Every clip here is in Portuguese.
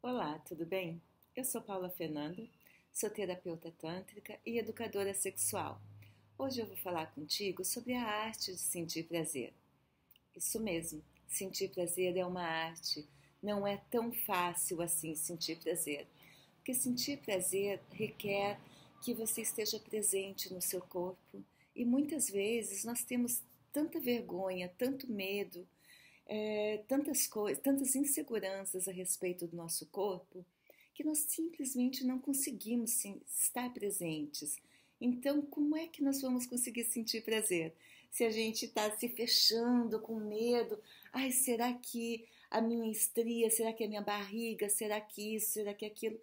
Olá, tudo bem? Eu sou Paula Fernando, sou terapeuta tântrica e educadora sexual. Hoje eu vou falar contigo sobre a arte de sentir prazer. Isso mesmo, sentir prazer é uma arte. Não é tão fácil assim sentir prazer, porque sentir prazer requer que você esteja presente no seu corpo e muitas vezes nós temos tanta vergonha, tanto medo é, tantas coisas, tantas inseguranças a respeito do nosso corpo que nós simplesmente não conseguimos sim, estar presentes. Então, como é que nós vamos conseguir sentir prazer? Se a gente está se fechando com medo, ai, será que a minha estria, será que a minha barriga, será que isso, será que aquilo?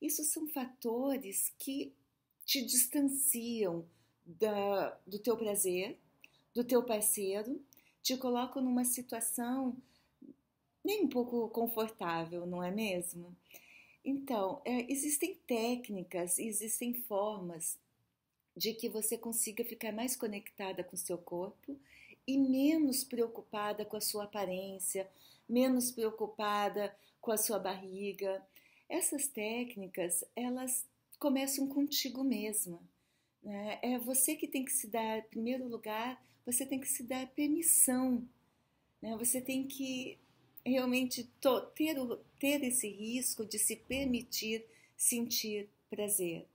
Isso são fatores que te distanciam da, do teu prazer, do teu parceiro te colocam numa situação nem um pouco confortável, não é mesmo? Então, é, existem técnicas, existem formas de que você consiga ficar mais conectada com seu corpo e menos preocupada com a sua aparência, menos preocupada com a sua barriga. Essas técnicas, elas começam contigo mesma. Né? É você que tem que se dar, em primeiro lugar, você tem que se dar permissão. Né? Você tem que realmente ter, ter esse risco de se permitir sentir prazer.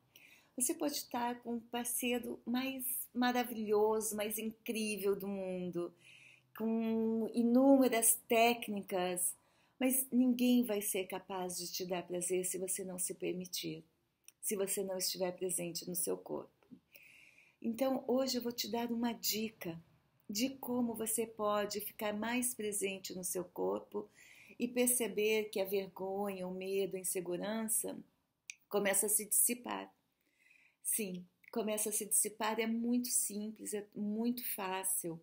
Você pode estar com o um parceiro mais maravilhoso, mais incrível do mundo, com inúmeras técnicas, mas ninguém vai ser capaz de te dar prazer se você não se permitir, se você não estiver presente no seu corpo. Então, hoje eu vou te dar uma dica de como você pode ficar mais presente no seu corpo e perceber que a vergonha, o medo, a insegurança começa a se dissipar. Sim, começa a se dissipar, é muito simples, é muito fácil.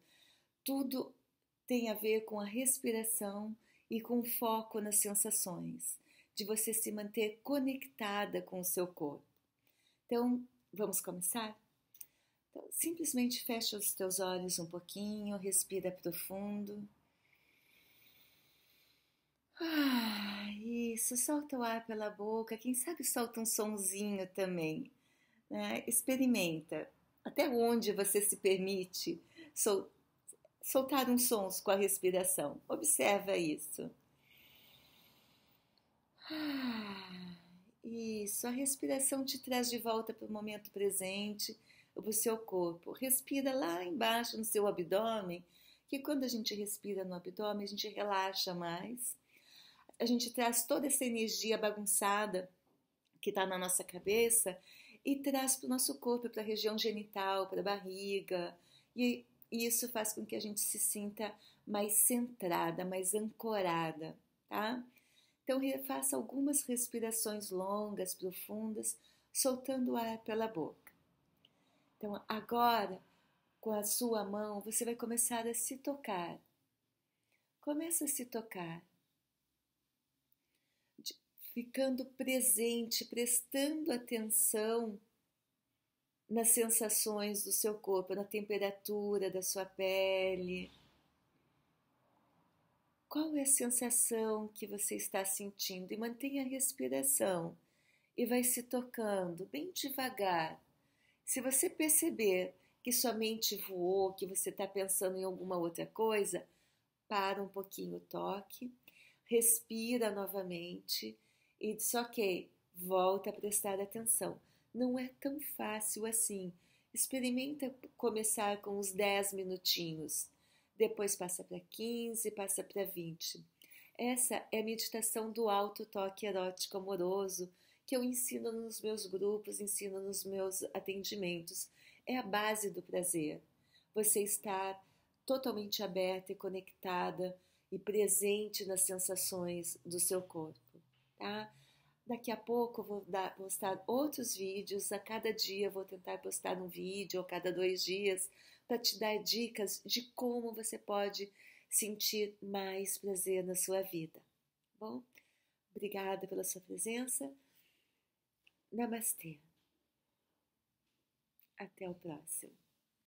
Tudo tem a ver com a respiração e com foco nas sensações, de você se manter conectada com o seu corpo. Então, vamos começar? Então, simplesmente fecha os teus olhos um pouquinho, respira profundo. Ah, isso, solta o ar pela boca, quem sabe solta um sonzinho também. Né? Experimenta até onde você se permite sol soltar uns sons com a respiração. Observa isso. Ah, isso, a respiração te traz de volta para o momento presente o seu corpo. Respira lá embaixo no seu abdômen, que quando a gente respira no abdômen, a gente relaxa mais. A gente traz toda essa energia bagunçada que está na nossa cabeça e traz para o nosso corpo, para a região genital, para a barriga. E isso faz com que a gente se sinta mais centrada, mais ancorada, tá? Então, faça algumas respirações longas, profundas, soltando o ar pela boca. Então, agora, com a sua mão, você vai começar a se tocar. Começa a se tocar. Ficando presente, prestando atenção nas sensações do seu corpo, na temperatura da sua pele. Qual é a sensação que você está sentindo? E mantenha a respiração e vai se tocando bem devagar. Se você perceber que sua mente voou, que você está pensando em alguma outra coisa, para um pouquinho o toque, respira novamente e diz: Ok, volta a prestar atenção. Não é tão fácil assim. Experimenta começar com uns 10 minutinhos, depois passa para 15, passa para 20. Essa é a meditação do alto toque erótico amoroso que eu ensino nos meus grupos, ensino nos meus atendimentos. É a base do prazer. Você estar totalmente aberta e conectada e presente nas sensações do seu corpo, tá? Daqui a pouco eu vou dar, postar outros vídeos, a cada dia eu vou tentar postar um vídeo, ou cada dois dias, para te dar dicas de como você pode sentir mais prazer na sua vida. Tá bom, obrigada pela sua presença. Namastê. Até o próximo.